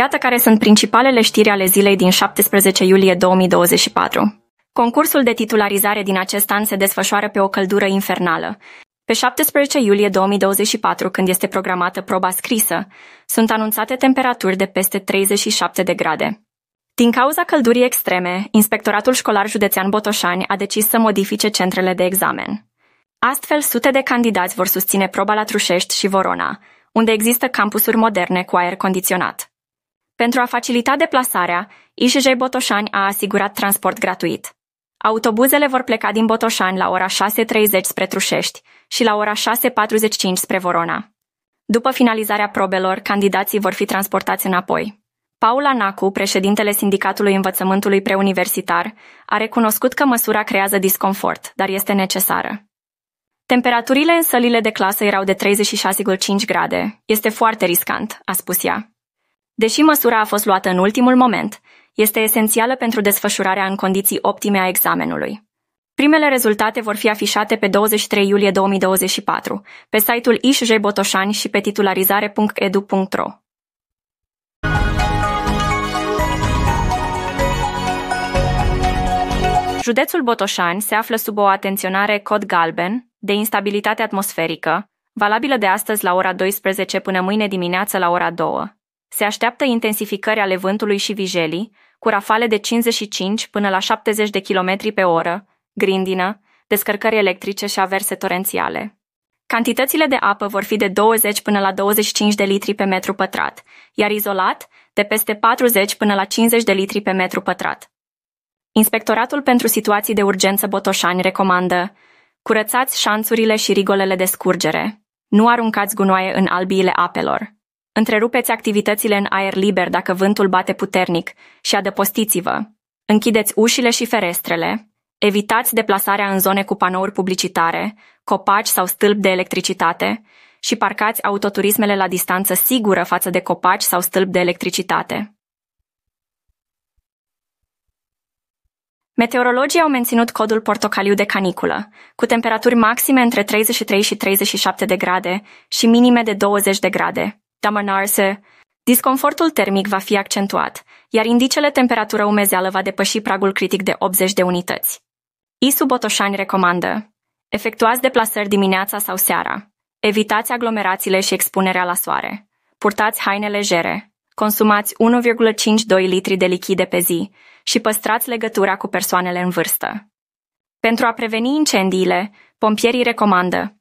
Iată care sunt principalele știri ale zilei din 17 iulie 2024. Concursul de titularizare din acest an se desfășoară pe o căldură infernală. Pe 17 iulie 2024, când este programată proba scrisă, sunt anunțate temperaturi de peste 37 de grade. Din cauza căldurii extreme, Inspectoratul Școlar Județean Botoșani a decis să modifice centrele de examen. Astfel, sute de candidați vor susține proba la Trușești și Vorona, unde există campusuri moderne cu aer condiționat. Pentru a facilita deplasarea, ISJ Botoșani a asigurat transport gratuit. Autobuzele vor pleca din Botoșani la ora 6.30 spre Trușești și la ora 6.45 spre Vorona. După finalizarea probelor, candidații vor fi transportați înapoi. Paula Nacu, președintele Sindicatului Învățământului Preuniversitar, a recunoscut că măsura creează disconfort, dar este necesară. Temperaturile în sălile de clasă erau de 36,5 grade. Este foarte riscant, a spus ea. Deși măsura a fost luată în ultimul moment, este esențială pentru desfășurarea în condiții optime a examenului. Primele rezultate vor fi afișate pe 23 iulie 2024, pe site-ul IșJ Botoșani și pe titularizare.edu.ro. Județul Botoșani se află sub o atenționare cod galben de instabilitate atmosferică, valabilă de astăzi la ora 12 până mâine dimineață la ora 2. Se așteaptă intensificări ale vântului și vijelii, cu rafale de 55 până la 70 de km pe oră, grindină, descărcări electrice și averse torențiale. Cantitățile de apă vor fi de 20 până la 25 de litri pe metru pătrat, iar izolat de peste 40 până la 50 de litri pe metru pătrat. Inspectoratul pentru situații de urgență Botoșani recomandă curățați șanțurile și rigolele de scurgere, nu aruncați gunoaie în albiile apelor, Întrerupeți activitățile în aer liber dacă vântul bate puternic și adăpostiți-vă. Închideți ușile și ferestrele. Evitați deplasarea în zone cu panouri publicitare, copaci sau stâlpi de electricitate și parcați autoturismele la distanță sigură față de copaci sau stâlpi de electricitate. Meteorologii au menținut codul portocaliu de caniculă, cu temperaturi maxime între 33 și 37 de grade și minime de 20 de grade, Damanarse, se Disconfortul termic va fi accentuat, iar indicele temperatură umezeală va depăși pragul critic de 80 de unități. ISU Botoșani recomandă Efectuați deplasări dimineața sau seara. Evitați aglomerațiile și expunerea la soare. Purtați haine legere. Consumați 1,52 litri de lichide pe zi și păstrați legătura cu persoanele în vârstă. Pentru a preveni incendiile, pompierii recomandă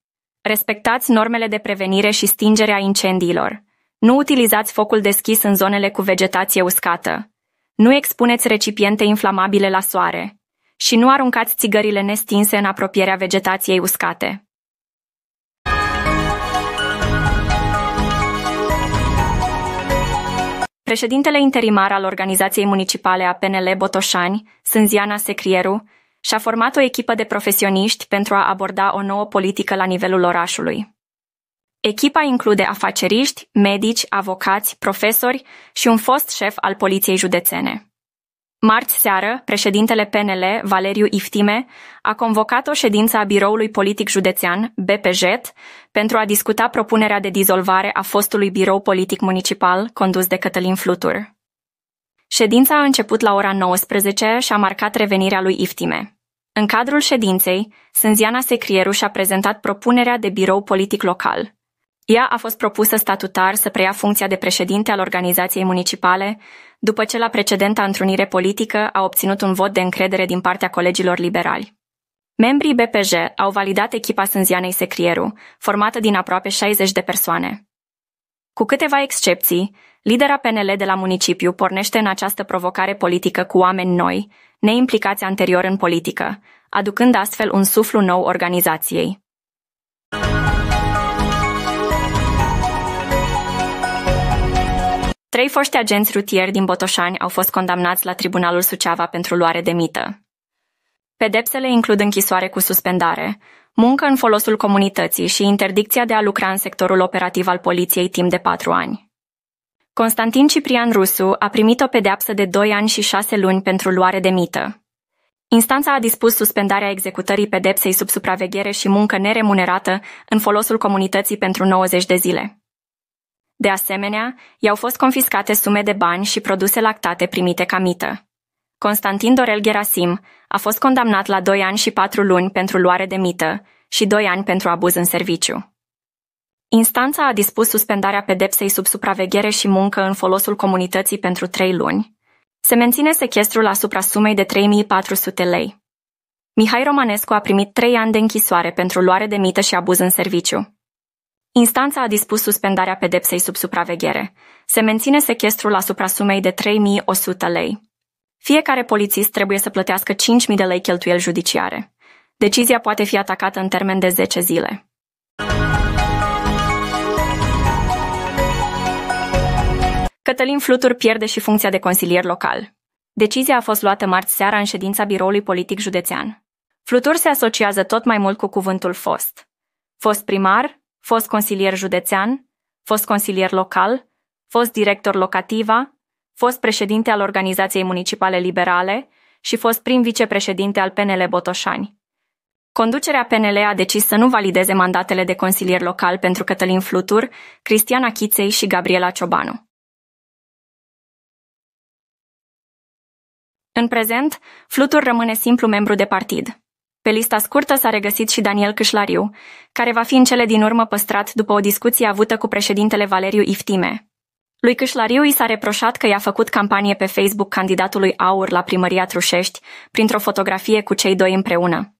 Respectați normele de prevenire și stingere a incendiilor. Nu utilizați focul deschis în zonele cu vegetație uscată. Nu expuneți recipiente inflamabile la soare. Și nu aruncați țigările nestinse în apropierea vegetației uscate. Președintele interimar al Organizației Municipale a PNL Botoșani, Sânziana Secrieru, și-a format o echipă de profesioniști pentru a aborda o nouă politică la nivelul orașului. Echipa include afaceriști, medici, avocați, profesori și un fost șef al poliției județene. Marți seară, președintele PNL, Valeriu Iftime, a convocat o ședință a Biroului Politic Județean, BPJ, pentru a discuta propunerea de dizolvare a fostului birou politic municipal condus de Cătălin Flutur. Ședința a început la ora 19 și a marcat revenirea lui Iftime. În cadrul ședinței, Sânziana Secrieru și-a prezentat propunerea de birou politic local. Ea a fost propusă statutar să preia funcția de președinte al organizației municipale, după ce la precedenta întrunire politică a obținut un vot de încredere din partea colegilor liberali. Membrii BPJ au validat echipa Sânzianei Secrieru, formată din aproape 60 de persoane. Cu câteva excepții, lidera PNL de la municipiu pornește în această provocare politică cu oameni noi, neimplicați anterior în politică, aducând astfel un suflu nou organizației. Trei foști agenți rutieri din Botoșani au fost condamnați la Tribunalul Suceava pentru luare de mită. Pedepsele includ închisoare cu suspendare, muncă în folosul comunității și interdicția de a lucra în sectorul operativ al poliției timp de patru ani. Constantin Ciprian Rusu a primit o pedeapsă de 2 ani și 6 luni pentru luare de mită. Instanța a dispus suspendarea executării pedepsei sub supraveghere și muncă neremunerată în folosul comunității pentru 90 de zile. De asemenea, i-au fost confiscate sume de bani și produse lactate primite ca mită. Constantin Dorel Gerasim a fost condamnat la 2 ani și 4 luni pentru luare de mită și 2 ani pentru abuz în serviciu. Instanța a dispus suspendarea pedepsei sub supraveghere și muncă în folosul comunității pentru trei luni. Se menține sechestrul asupra sumei de 3400 lei. Mihai Romanescu a primit trei ani de închisoare pentru luare de mită și abuz în serviciu. Instanța a dispus suspendarea pedepsei sub supraveghere. Se menține sechestrul asupra sumei de 3100 lei. Fiecare polițist trebuie să plătească 5000 de lei cheltuieli judiciare. Decizia poate fi atacată în termen de 10 zile. Cătălin Flutur pierde și funcția de consilier local. Decizia a fost luată marți seara în ședința biroului politic județean. Flutur se asociază tot mai mult cu cuvântul fost. Fost primar, fost consilier județean, fost consilier local, fost director locativa, fost președinte al Organizației Municipale Liberale și fost prim vicepreședinte al PNL Botoșani. Conducerea PNL a decis să nu valideze mandatele de consilier local pentru Cătălin Flutur, Cristiana Chiței și Gabriela Ciobanu. În prezent, Flutur rămâne simplu membru de partid. Pe lista scurtă s-a regăsit și Daniel Câșlariu, care va fi în cele din urmă păstrat după o discuție avută cu președintele Valeriu Iftime. Lui Câșlariu i s-a reproșat că i-a făcut campanie pe Facebook candidatului Aur la primăria Trușești printr-o fotografie cu cei doi împreună.